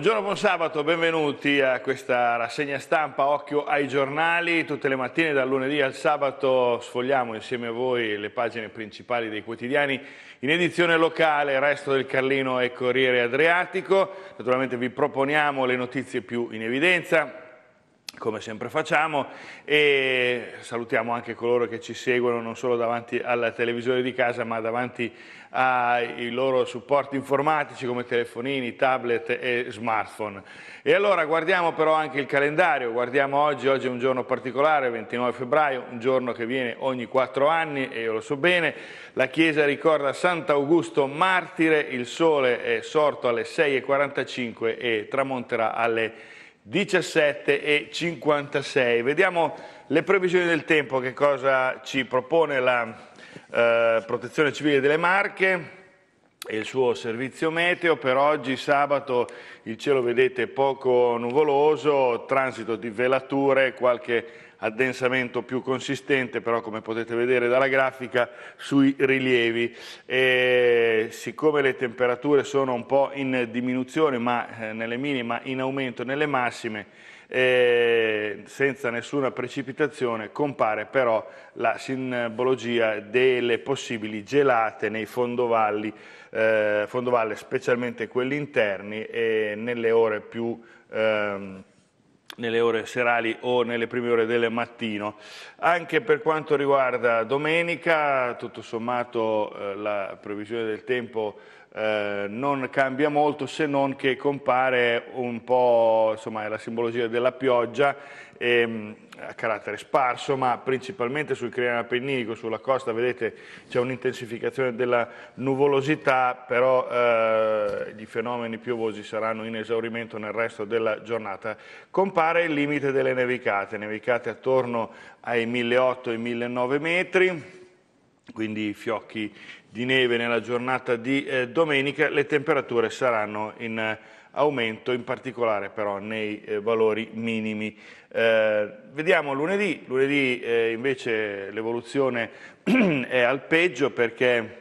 Buongiorno, buon sabato, benvenuti a questa rassegna stampa Occhio ai giornali. Tutte le mattine dal lunedì al sabato sfogliamo insieme a voi le pagine principali dei quotidiani in edizione locale, Resto del Carlino e Corriere Adriatico. Naturalmente vi proponiamo le notizie più in evidenza, come sempre facciamo e salutiamo anche coloro che ci seguono non solo davanti al televisore di casa ma davanti ai loro supporti informatici come telefonini, tablet e smartphone. E allora guardiamo però anche il calendario, guardiamo oggi, oggi è un giorno particolare, 29 febbraio, un giorno che viene ogni quattro anni e io lo so bene, la Chiesa ricorda Sant'Augusto martire, il sole è sorto alle 6.45 e tramonterà alle 17.56. Vediamo le previsioni del tempo, che cosa ci propone la eh, Protezione Civile delle Marche e il suo servizio meteo. Per oggi sabato il cielo vedete poco nuvoloso, transito di velature, qualche addensamento più consistente, però come potete vedere dalla grafica, sui rilievi. E siccome le temperature sono un po' in diminuzione, ma eh, nelle minime, ma in aumento nelle massime, eh, senza nessuna precipitazione compare però la simbologia delle possibili gelate nei fondovalli, eh, fondovalle specialmente quelli interni e nelle ore più ehm, nelle ore serali o nelle prime ore del mattino. Anche per quanto riguarda domenica, tutto sommato eh, la previsione del tempo eh, non cambia molto se non che compare un po' insomma, la simbologia della pioggia ehm, a carattere sparso, ma principalmente sul Criano Appenninico, sulla costa vedete c'è un'intensificazione della nuvolosità, però eh, i fenomeni piovosi saranno in esaurimento nel resto della giornata. Compare il limite delle nevicate, nevicate attorno ai 1.800 e 1.900 metri, quindi fiocchi di neve nella giornata di eh, domenica, le temperature saranno in eh, aumento in particolare però nei eh, valori minimi. Eh, vediamo lunedì, lunedì eh, invece l'evoluzione è al peggio perché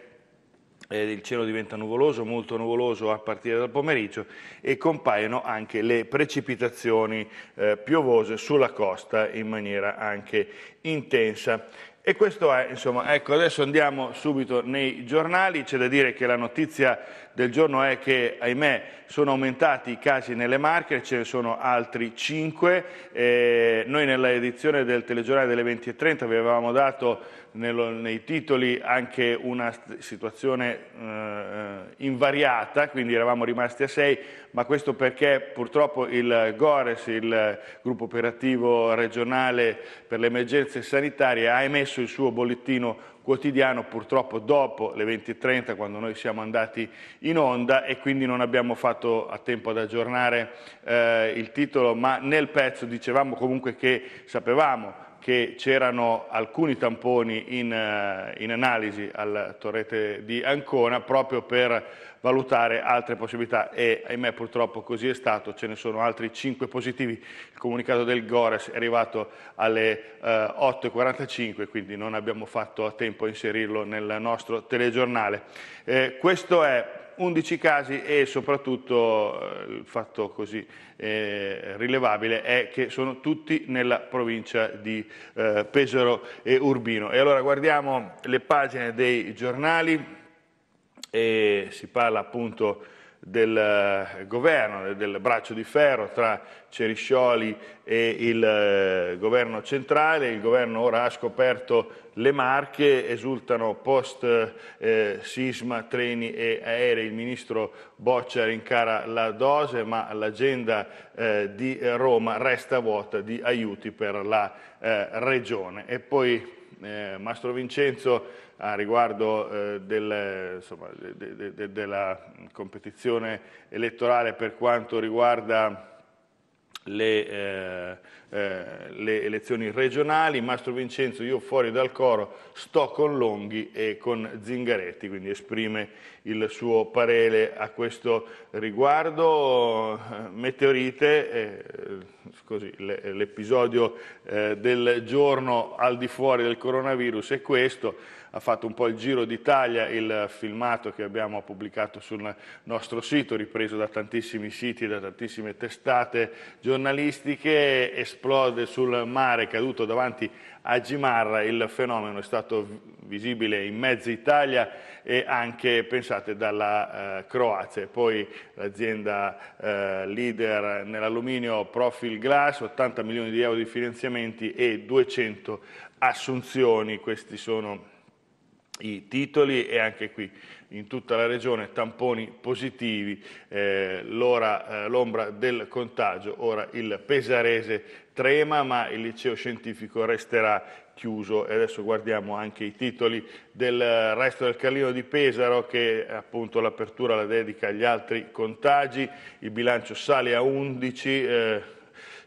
eh, il cielo diventa nuvoloso, molto nuvoloso a partire dal pomeriggio e compaiono anche le precipitazioni eh, piovose sulla costa in maniera anche intensa. E questo è, insomma, ecco, adesso andiamo subito nei giornali, c'è da dire che la notizia del giorno è che, ahimè, sono aumentati i casi nelle Marche, ce ne sono altri 5. Eh, noi nella edizione del telegiornale delle 20.30 vi avevamo dato nei titoli anche una situazione eh, invariata, quindi eravamo rimasti a 6, ma questo perché purtroppo il GORES, il gruppo operativo regionale per le emergenze sanitarie, ha emesso il suo bollettino quotidiano purtroppo dopo le 20.30 quando noi siamo andati in onda e quindi non abbiamo fatto a tempo ad aggiornare eh, il titolo, ma nel pezzo dicevamo comunque che sapevamo che c'erano alcuni tamponi in, eh, in analisi al torrete di Ancona proprio per valutare altre possibilità e ahimè purtroppo così è stato, ce ne sono altri 5 positivi, il comunicato del Gores è arrivato alle eh, 8.45 quindi non abbiamo fatto a tempo a inserirlo nel nostro telegiornale. Eh, questo è 11 casi e soprattutto eh, il fatto così eh, rilevabile è che sono tutti nella provincia di eh, Pesaro e Urbino. E allora guardiamo le pagine dei giornali e si parla appunto del eh, governo, del braccio di ferro tra Ceriscioli e il eh, governo centrale, il governo ora ha scoperto le marche, esultano post eh, sisma, treni e aerei, il ministro Boccia rincara la dose ma l'agenda eh, di Roma resta vuota di aiuti per la eh, regione. E poi eh, Mastro Vincenzo a riguardo eh, del, insomma, de, de, de, della competizione elettorale per quanto riguarda le, eh, eh, le elezioni regionali, Mastro Vincenzo io fuori dal coro sto con Longhi e con Zingaretti, quindi esprime il suo parere a questo riguardo. Meteorite, eh, l'episodio eh, del giorno al di fuori del coronavirus è questo, ha fatto un po' il giro d'Italia il filmato che abbiamo pubblicato sul nostro sito, ripreso da tantissimi siti, da tantissime testate giornalistiche, esplode sul mare caduto davanti a Gimarra, il fenomeno è stato visibile in mezza Italia e anche, pensate, dalla eh, Croazia. Poi l'azienda eh, leader nell'alluminio Profil Glass, 80 milioni di euro di finanziamenti e 200 assunzioni, questi sono i titoli e anche qui in tutta la regione tamponi positivi, eh, eh, l'ombra del contagio, ora il pesarese trema ma il liceo scientifico resterà chiuso e adesso guardiamo anche i titoli del resto del Carlino di Pesaro che appunto l'apertura la dedica agli altri contagi, il bilancio sale a 11, eh,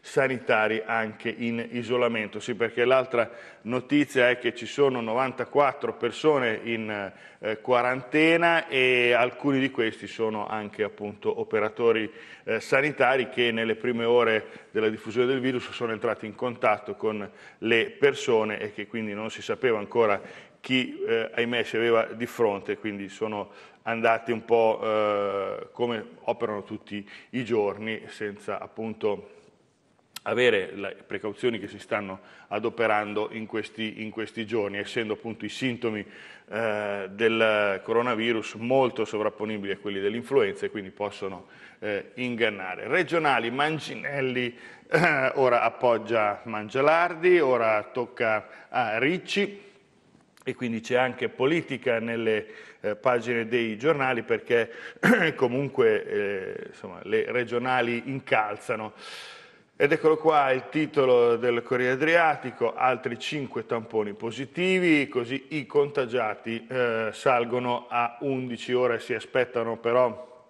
sanitari anche in isolamento. Sì, perché l'altra notizia è che ci sono 94 persone in eh, quarantena e alcuni di questi sono anche appunto operatori eh, sanitari che nelle prime ore della diffusione del virus sono entrati in contatto con le persone e che quindi non si sapeva ancora chi eh, ahimè si aveva di fronte, quindi sono andati un po' eh, come operano tutti i giorni senza appunto avere le precauzioni che si stanno adoperando in questi, in questi giorni, essendo appunto i sintomi eh, del coronavirus molto sovrapponibili a quelli dell'influenza e quindi possono eh, ingannare. Regionali, Manginelli eh, ora appoggia Mangialardi, ora tocca a Ricci e quindi c'è anche politica nelle eh, pagine dei giornali perché comunque eh, insomma, le regionali incalzano. Ed eccolo qua il titolo del Corriere Adriatico, altri 5 tamponi positivi, così i contagiati eh, salgono a 11 ore, si aspettano però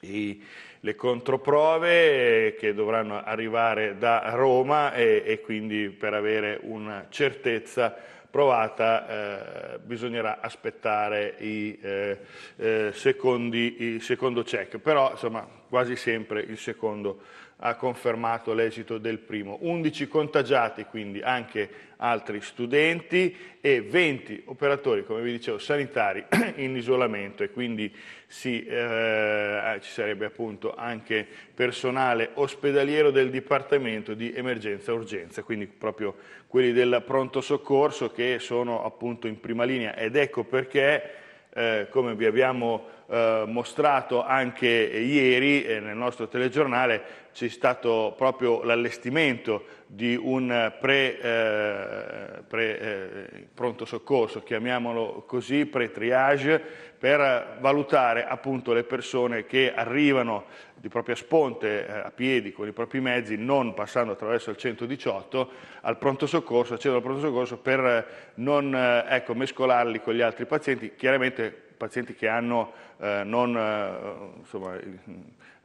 i, le controprove che dovranno arrivare da Roma e, e quindi per avere una certezza provata eh, bisognerà aspettare i, eh, eh secondi, il secondo check. Però insomma quasi sempre il secondo ha confermato l'esito del primo. 11 contagiati, quindi anche altri studenti e 20 operatori, come vi dicevo, sanitari in isolamento e quindi sì, eh, ci sarebbe appunto anche personale ospedaliero del Dipartimento di Emergenza e Urgenza, quindi proprio quelli del pronto soccorso che sono appunto in prima linea ed ecco perché, eh, come vi abbiamo eh, mostrato anche ieri eh, nel nostro telegiornale c'è stato proprio l'allestimento di un pre, eh, pre eh, pronto soccorso, chiamiamolo così, pre-triage, per valutare appunto le persone che arrivano di propria sponte eh, a piedi con i propri mezzi, non passando attraverso il 118, al pronto soccorso, accedono al pronto soccorso per non eh, ecco, mescolarli con gli altri pazienti, chiaramente pazienti che hanno eh, non, eh, insomma,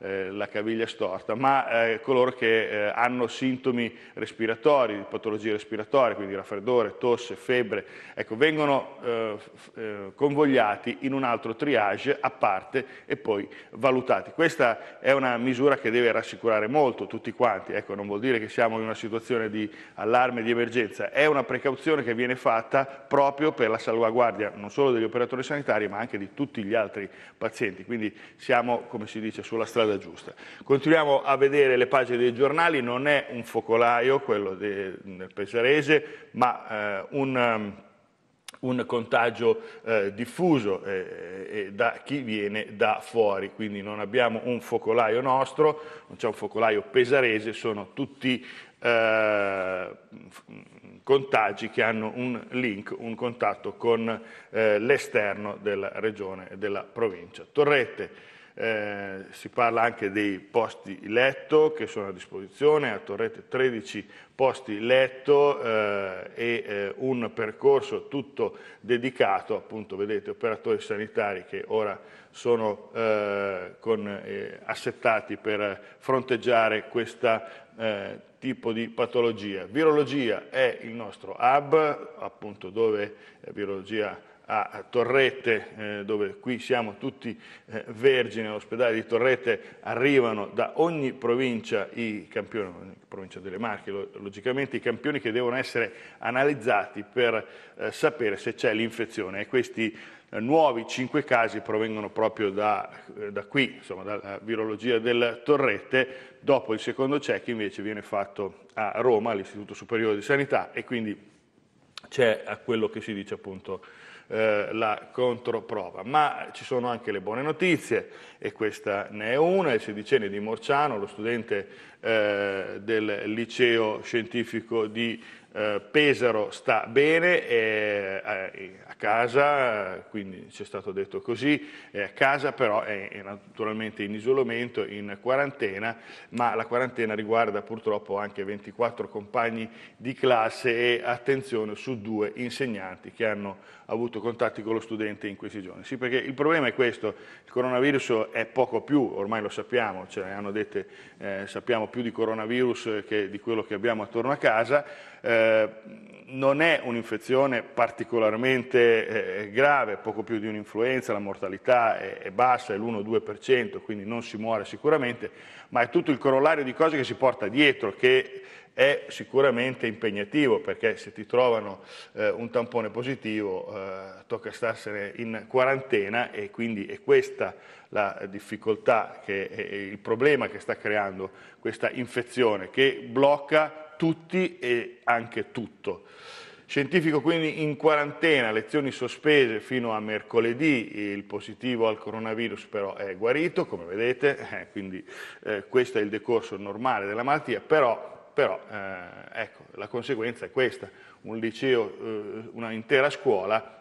eh, la caviglia storta, ma eh, coloro che eh, hanno sintomi respiratori, patologie respiratorie, quindi raffreddore, tosse, febbre, ecco, vengono eh, eh, convogliati in un altro triage a parte e poi valutati. Questa è una misura che deve rassicurare molto tutti quanti, ecco, non vuol dire che siamo in una situazione di allarme, di emergenza, è una precauzione che viene fatta proprio per la salvaguardia non solo degli operatori sanitari ma anche di tutti gli altri pazienti, quindi siamo, come si dice, sulla strada strada giusta. Continuiamo a vedere le pagine dei giornali, non è un focolaio quello del Pesarese, ma eh, un um, un contagio eh, diffuso eh, eh da chi viene da fuori, quindi non abbiamo un focolaio nostro, non c'è un focolaio pesarese, sono tutti eh, contagi che hanno un link, un contatto con eh, l'esterno della regione e della provincia. Torrette eh, si parla anche dei posti letto che sono a disposizione, a Torrete 13 posti letto eh, e eh, un percorso tutto dedicato, appunto vedete operatori sanitari che ora sono eh, con, eh, assettati per fronteggiare questo eh, tipo di patologia. Virologia è il nostro hub, appunto dove virologia a Torrette, eh, dove qui siamo tutti eh, vergini all'ospedale di Torrette, arrivano da ogni provincia i campioni, provincia delle Marche logicamente, i campioni che devono essere analizzati per eh, sapere se c'è l'infezione e questi eh, nuovi 5 casi provengono proprio da, eh, da, qui, insomma dalla virologia del Torrette, dopo il secondo check invece viene fatto a Roma, all'Istituto Superiore di Sanità e quindi c'è a quello che si dice appunto eh, la controprova. Ma ci sono anche le buone notizie e questa ne è una, il sedicenne di Morciano, lo studente eh, del liceo scientifico di eh, Pesaro sta bene, è a casa, quindi ci è stato detto così, è a casa però è, è naturalmente in isolamento, in quarantena, ma la quarantena riguarda purtroppo anche 24 compagni di classe e attenzione su due insegnanti che hanno avuto contatti con lo studente in questi giorni. Sì, perché il problema è questo, il coronavirus è poco più, ormai lo sappiamo, ce cioè, ne hanno dette, eh, sappiamo più di coronavirus che di quello che abbiamo attorno a casa, eh, non è un'infezione particolarmente eh, grave, poco più di un'influenza, la mortalità è, è bassa, è l'1-2%, quindi non si muore sicuramente, ma è tutto il corollario di cose che si porta dietro, che è sicuramente impegnativo perché se ti trovano eh, un tampone positivo eh, tocca starsene in quarantena e quindi è questa la difficoltà, che, il problema che sta creando questa infezione che blocca tutti e anche tutto. Scientifico quindi in quarantena, lezioni sospese fino a mercoledì, il positivo al coronavirus però è guarito, come vedete, eh, quindi eh, questo è il decorso normale della malattia, però, però eh, ecco, la conseguenza è questa, un liceo, eh, una intera scuola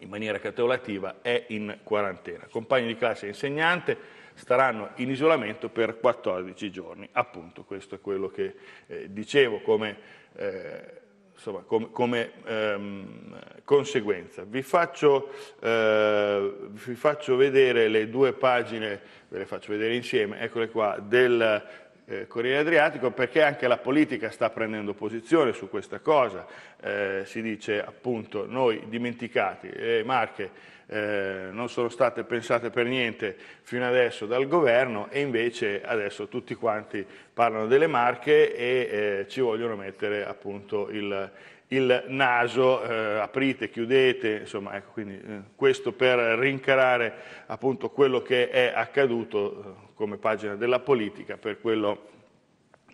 in maniera cateolativa è in quarantena. Compagni di classe e insegnante, staranno in isolamento per 14 giorni. Appunto, questo è quello che eh, dicevo come, eh, insomma, com, come ehm, conseguenza. Vi faccio, eh, vi faccio, vedere le due pagine, ve le faccio vedere insieme, eccole qua, del eh, Corriere Adriatico perché anche la politica sta prendendo posizione su questa cosa, eh, si dice appunto noi dimenticati, le eh, marche eh, non sono state pensate per niente fino adesso dal governo e invece adesso tutti quanti parlano delle marche e eh, ci vogliono mettere appunto il, il naso, eh, aprite, chiudete, insomma, ecco, quindi, eh, questo per rincarare appunto quello che è accaduto come pagina della politica per quello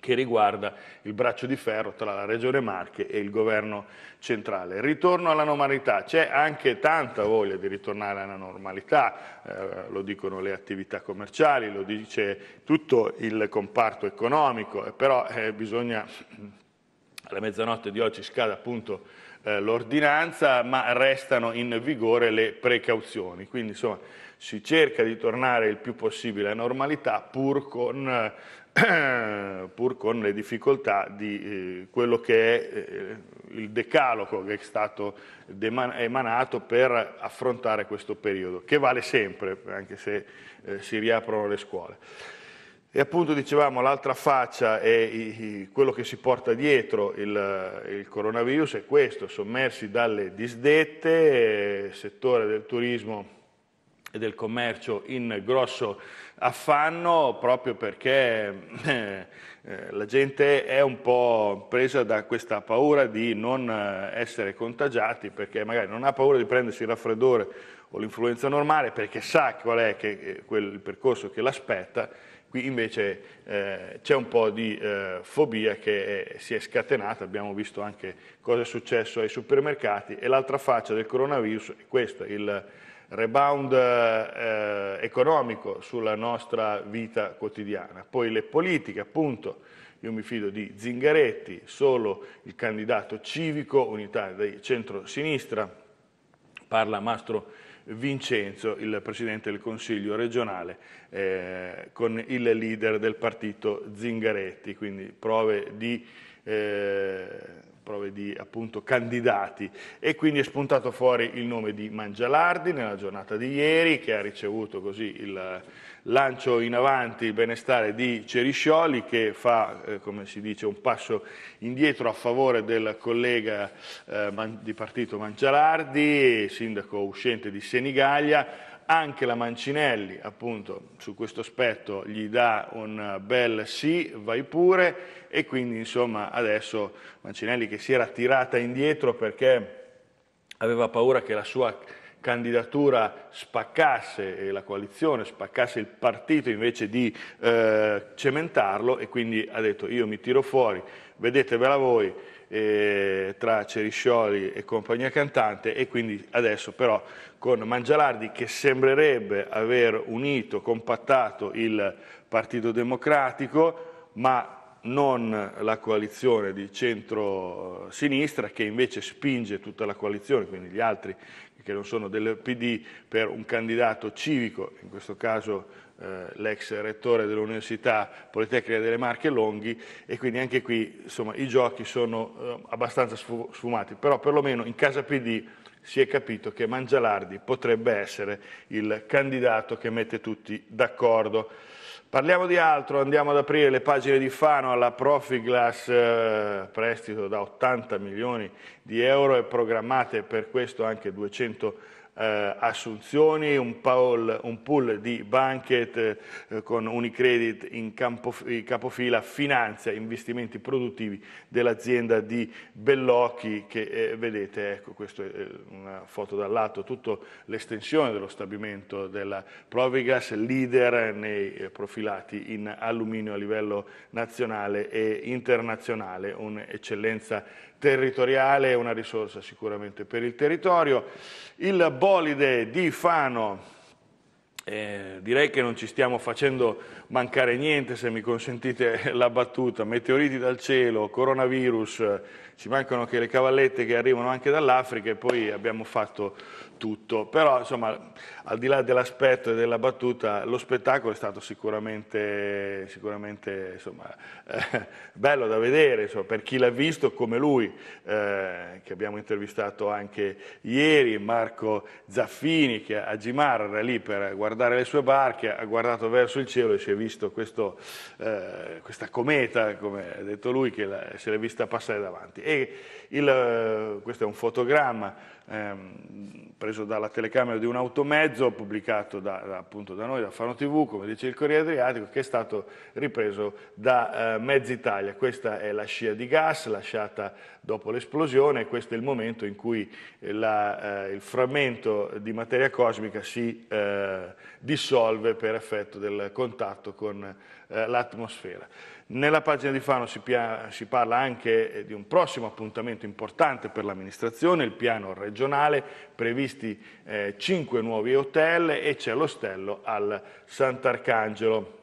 che riguarda il braccio di ferro tra la Regione Marche e il governo centrale. Ritorno alla normalità, c'è anche tanta voglia di ritornare alla normalità, eh, lo dicono le attività commerciali, lo dice tutto il comparto economico, eh, però eh, bisogna, alla mezzanotte di oggi scada appunto eh, l'ordinanza, ma restano in vigore le precauzioni. Quindi insomma si cerca di tornare il più possibile a normalità pur con, eh, pur con le difficoltà di eh, quello che è eh, il decalogo che è stato emanato per affrontare questo periodo, che vale sempre, anche se eh, si riaprono le scuole. E appunto dicevamo l'altra faccia e quello che si porta dietro il, il, coronavirus è questo, sommersi dalle disdette, eh, settore del turismo e del commercio in grosso affanno proprio perché eh, eh, la gente è un po' presa da questa paura di non eh, essere contagiati perché magari non ha paura di prendersi il raffreddore o l'influenza normale perché sa qual è che, eh, quel percorso che l'aspetta Qui invece eh, c'è un po' di eh, fobia che è, eh, si è scatenata, abbiamo visto anche cosa è successo ai supermercati e l'altra faccia del coronavirus è questa, il rebound eh, eh, economico sulla nostra vita quotidiana. Poi le politiche, appunto, io mi fido di Zingaretti, solo il candidato civico, unità di centro-sinistra, parla Mastro Vincenzo, il Presidente del Consiglio regionale, eh, con il leader del partito Zingaretti, quindi prove di... Eh, prove di appunto candidati e quindi è spuntato fuori il nome di Mangialardi nella giornata di ieri che ha ricevuto così il lancio in avanti il benestare di Ceriscioli che fa eh, come si dice un passo indietro a favore del collega eh, di partito Mangialardi, sindaco uscente di Senigallia anche la Mancinelli appunto su questo aspetto gli dà un bel sì, vai pure e quindi insomma adesso Mancinelli che si era tirata indietro perché aveva paura che la sua candidatura spaccasse la coalizione, spaccasse il partito invece di eh, cementarlo e quindi ha detto io mi tiro fuori, vedetevela voi eh, tra Ceriscioli e compagnia cantante e quindi adesso però con Mangialardi che sembrerebbe aver unito, compattato il Partito Democratico ma non la coalizione di centro-sinistra che invece spinge tutta la coalizione, quindi gli altri che non sono del PD, per un candidato civico, in questo caso eh, l'ex rettore dell'Università Politecnica delle Marche Longhi e quindi anche qui insomma, i giochi sono eh, abbastanza sfumati, però perlomeno in casa PD si è capito che Mangialardi potrebbe essere il candidato che mette tutti d'accordo. Parliamo di altro, andiamo ad aprire le pagine di Fano alla Profiglas, eh, prestito da 80 milioni di euro e programmate per questo anche 200 milioni eh, assunzioni, un, pool, un pool di banquet eh, con Unicredit in, campo, in capofila finanzia investimenti produttivi dell'azienda di Bellocchi che eh, vedete, ecco questa è eh, una foto dall'alto, tutta l'estensione dello stabilimento della Provigas, leader nei eh, profilati in alluminio a livello nazionale e internazionale, un'eccellenza territoriale è una risorsa sicuramente per il territorio. Il bolide di Fano, eh, direi che non ci stiamo facendo mancare niente, se mi consentite la battuta, meteoriti dal cielo, coronavirus, ci mancano che le cavallette che arrivano anche dall'Africa e poi abbiamo fatto tutto tutto, però insomma al di là dell'aspetto e della battuta lo spettacolo è stato sicuramente, sicuramente insomma, eh, bello da vedere insomma, per chi l'ha visto come lui eh, che abbiamo intervistato anche ieri, Marco Zaffini che a Gimar era lì per guardare le sue barche, ha guardato verso il cielo e si è visto questo, eh, questa cometa come ha detto lui che la, se l'è vista passare davanti e il, questo è un fotogramma ehm, preso da dalla telecamera di un automezzo pubblicato da, da, appunto da noi, da Fano TV, come dice il Corriere Adriatico, che è stato ripreso da eh, Mezza Italia. Questa è la scia di gas lasciata dopo l'esplosione e questo è il momento in cui eh, la, eh, il frammento di materia cosmica si eh, dissolve per effetto del contatto con eh, l'atmosfera. Nella pagina di Fano si, si parla anche eh, di un prossimo appuntamento importante per l'amministrazione, il piano regionale, previsti eh, 5 nuovi hotel e c'è l'ostello al Sant'Arcangelo.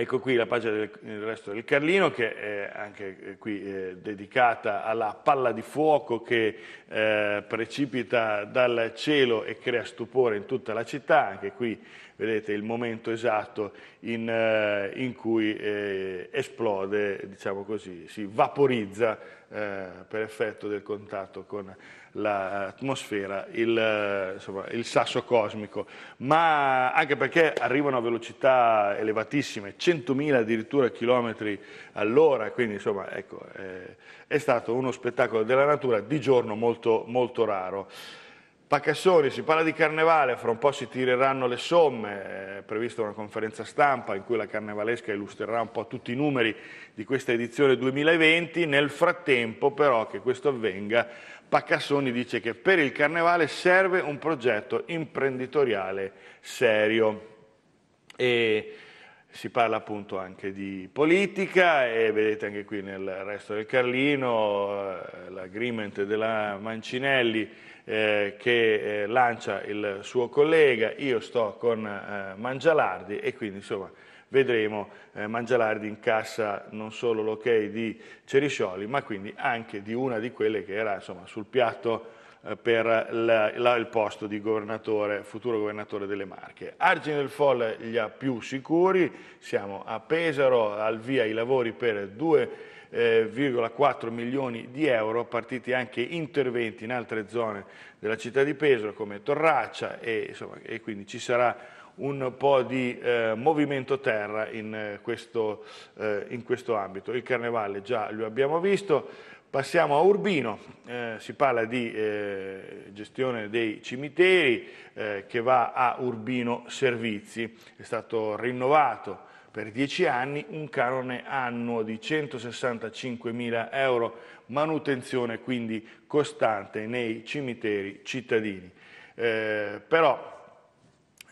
Ecco qui la pagina del resto del Carlino che è anche eh, qui eh, dedicata alla palla di fuoco che eh, precipita dal cielo e crea stupore in tutta la città. Anche qui vedete il momento esatto in, eh, in cui eh, esplode, diciamo così, si vaporizza eh, per effetto del contatto con l'atmosfera, il, eh, insomma, il sasso cosmico, ma anche perché arrivano a velocità elevatissime, 100.000 addirittura chilometri all'ora, quindi insomma ecco, eh, è stato uno spettacolo della natura di giorno molto, molto raro. Pacassoni, si parla di carnevale, fra un po' si tireranno le somme, è prevista una conferenza stampa in cui la carnevalesca illustrerà un po' tutti i numeri di questa edizione 2020, nel frattempo però che questo avvenga Paccassoni dice che per il carnevale serve un progetto imprenditoriale serio. E si parla appunto anche di politica e vedete anche qui nel resto del Carlino eh, l'agreement della Mancinelli eh, che eh, lancia il suo collega, io sto con eh, Mangialardi e quindi insomma vedremo eh, Mangialardi incassa non solo l'ok di Ceriscioli, ma quindi anche di una di quelle che era insomma, sul piatto eh, per la, la, il posto di governatore, futuro governatore delle Marche. Argine del Folle gli ha più sicuri, siamo a Pesaro, al via i lavori per 2,4 1,4 eh, milioni di euro, partiti anche interventi in altre zone della città di Pesaro come Torraccia e, insomma, e quindi ci sarà un po' di eh, movimento terra in eh, questo, eh, in questo, ambito. Il Carnevale già lo abbiamo visto, passiamo a Urbino, eh, si parla di eh, gestione dei cimiteri eh, che va a Urbino Servizi, è stato rinnovato per 10 anni un canone annuo di 165.000 euro, manutenzione quindi costante nei cimiteri cittadini. Eh, però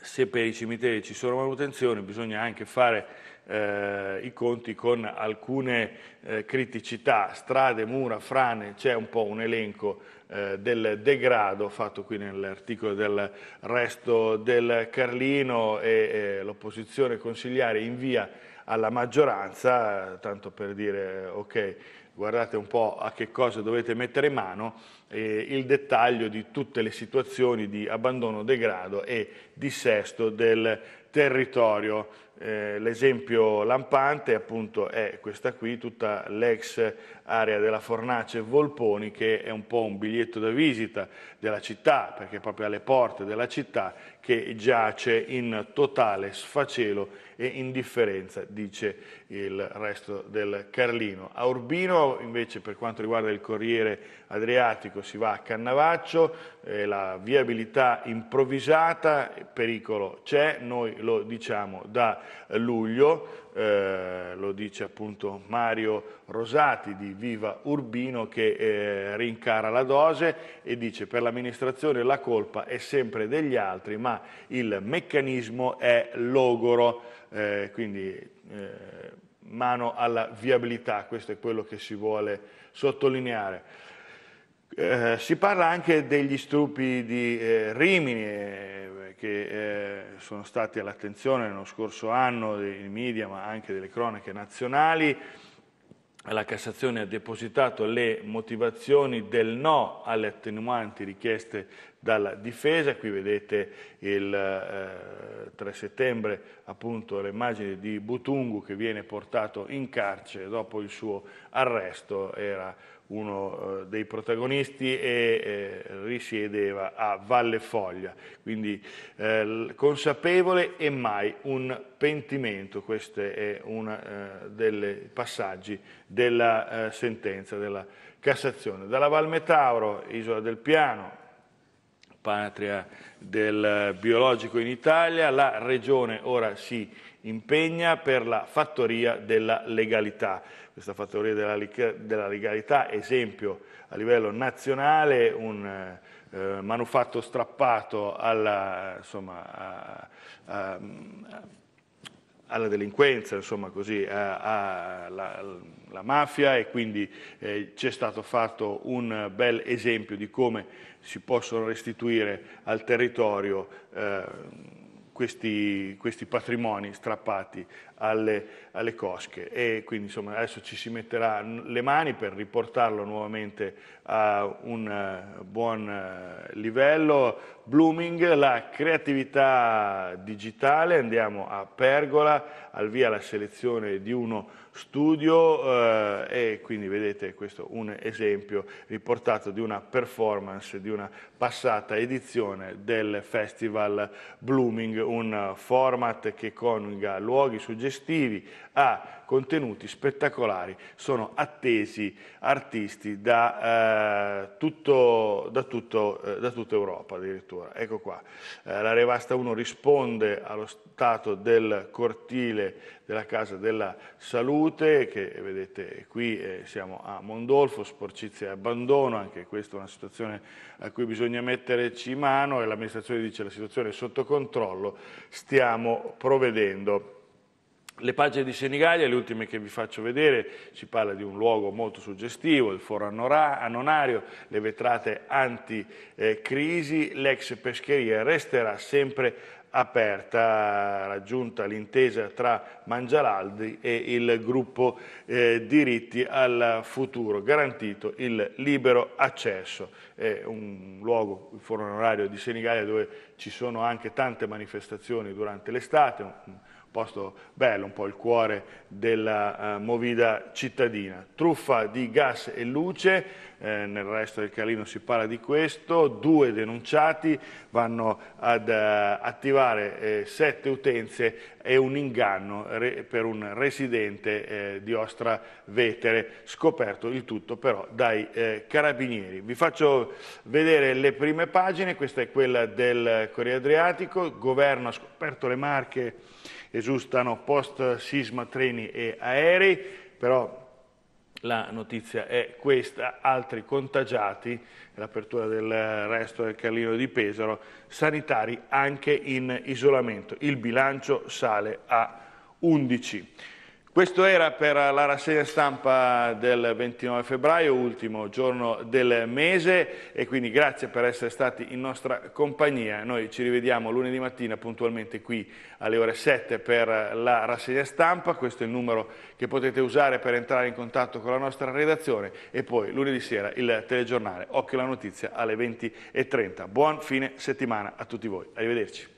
se per i cimiteri ci sono manutenzioni bisogna anche fare eh, i conti con alcune eh, criticità, strade, mura, frane, c'è un po' un elenco eh, del degrado fatto qui nell'articolo del resto del Carlino e, e l'opposizione consigliare invia alla maggioranza, tanto per dire ok, guardate un po' a che cosa dovete mettere mano, eh, il dettaglio di tutte le situazioni di abbandono, degrado e dissesto del territorio eh, l'esempio lampante appunto è questa qui, tutta l'ex area della Fornace Volponi che è un po' un biglietto da visita della città, perché è proprio alle porte della città che giace in totale sfacelo e indifferenza, dice il resto del Carlino. A Urbino invece per quanto riguarda il Corriere Adriatico si va a Cannavaccio, eh, la viabilità improvvisata, pericolo c'è, noi lo diciamo da luglio, eh, lo dice appunto Mario Rosati di Viva Urbino che eh, rincara la dose e dice per l'amministrazione la colpa è sempre degli altri ma il meccanismo è logoro, eh, quindi eh, mano alla viabilità, questo è quello che si vuole sottolineare. Eh, si parla anche degli stupi di eh, Rimini, eh, che eh, sono stati all'attenzione nello scorso anno dei media ma anche delle cronache nazionali. La Cassazione ha depositato le motivazioni del no alle attenuanti richieste dalla difesa, qui vedete il, eh, 3 settembre appunto le immagini di Butungu che viene portato in carcere dopo il suo arresto, era uno eh, dei protagonisti e eh, risiedeva a Valle Foglia, quindi eh, consapevole e mai un pentimento, questo è uno eh, dei passaggi della eh, sentenza della Cassazione. Dalla Valmetauro, Isola del Piano, patria del biologico in Italia, la Regione ora si impegna per la fattoria della legalità. Questa fattoria della, della legalità, esempio a livello nazionale, un eh, manufatto strappato alla, insomma, a, a, a, alla delinquenza, insomma così, eh, alla mafia e quindi eh, c'è stato fatto un bel esempio di come si possono restituire al territorio eh, questi, questi patrimoni strappati alle, alle, cosche e quindi insomma, adesso ci si metterà le mani per riportarlo nuovamente a un eh, buon eh, livello. Blooming, la creatività digitale, andiamo a Pergola, al via la selezione di uno studio eh, e quindi vedete questo un esempio riportato di una performance di una passata edizione del Festival Blooming, un format che coniuga luoghi suggestivi a contenuti spettacolari sono attesi artisti da, eh, tutto, da, tutto, eh, da tutta Europa addirittura. Ecco qua, eh, la Revasta 1 risponde allo stato del cortile della Casa della Salute, che eh, vedete qui eh, siamo a Mondolfo, sporcizia e abbandono, anche questa è una situazione a cui bisogna metterci mano e l'amministrazione dice che la situazione è sotto controllo, stiamo provvedendo le pagine di Senigallia, le ultime che vi faccio vedere, si parla di un luogo molto suggestivo, il foro anonario, le vetrate anticrisi, l'ex pescheria resterà sempre aperta, raggiunta l'intesa tra Mangialaldi e il gruppo eh, diritti al futuro, garantito il libero accesso. È un luogo, il foro onorario di Senigallia, dove ci sono anche tante manifestazioni durante l'estate, posto bello, un po' il cuore della uh, movida cittadina. Truffa di gas e luce, eh, nel resto del Calino si parla di questo, due denunciati vanno ad uh, attivare eh, sette utenze e un inganno re, per un residente eh, di Ostra Vetere, scoperto il tutto però dai eh, carabinieri. Vi faccio vedere le prime pagine, questa è quella del Corriere Adriatico, governo ha scoperto le marche esustano post sisma treni e aerei, però la notizia è questa, altri contagiati, l'apertura del resto del Carlino di Pesaro, sanitari anche in isolamento. Il bilancio sale a 11. Questo era per la rassegna stampa del 29 febbraio, ultimo giorno del mese e quindi grazie per essere stati in nostra compagnia. Noi ci rivediamo lunedì mattina puntualmente qui alle ore 7 per la rassegna stampa, questo è il numero che potete usare per entrare in contatto con la nostra redazione e poi lunedì sera il telegiornale Occhio alla notizia alle 20.30. Buon fine settimana a tutti voi, arrivederci.